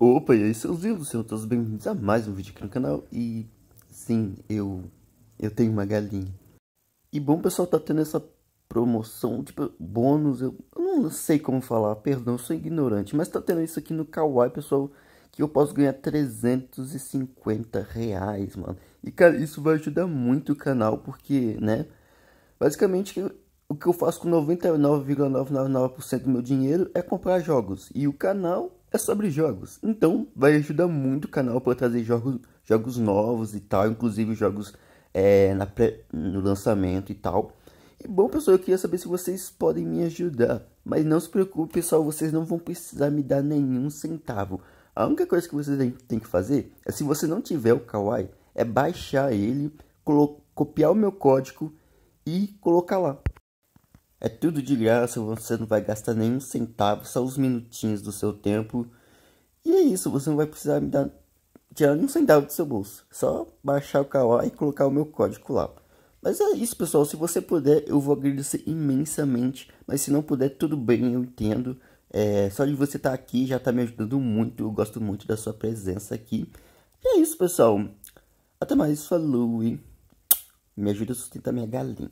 Opa, e aí seus vivos, sejam todos bem-vindos a mais um vídeo aqui no canal E sim, eu eu tenho uma galinha E bom pessoal, tá tendo essa promoção, tipo, bônus Eu, eu não sei como falar, perdão, eu sou ignorante Mas tá tendo isso aqui no Kawaii, pessoal Que eu posso ganhar 350 reais, mano E cara, isso vai ajudar muito o canal, porque, né Basicamente, o que eu faço com 99,999% do meu dinheiro é comprar jogos. E o canal é sobre jogos. Então vai ajudar muito o canal para trazer jogos, jogos novos e tal, inclusive jogos é, na pré, no lançamento e tal. E bom pessoal, eu queria saber se vocês podem me ajudar. Mas não se preocupe pessoal, vocês não vão precisar me dar nenhum centavo. A única coisa que vocês têm que fazer é se você não tiver o Kawaii, é baixar ele, copiar o meu código e colocar lá. É tudo de graça, você não vai gastar nenhum centavo, só os minutinhos do seu tempo. E é isso, você não vai precisar me dar tirar um centavo do seu bolso. É só baixar o KO e colocar o meu código lá. Mas é isso, pessoal. Se você puder, eu vou agradecer imensamente. Mas se não puder, tudo bem, eu entendo. É, só de você estar tá aqui já está me ajudando muito. Eu gosto muito da sua presença aqui. E é isso, pessoal. Até mais. Falou e me ajuda a sustentar minha galinha.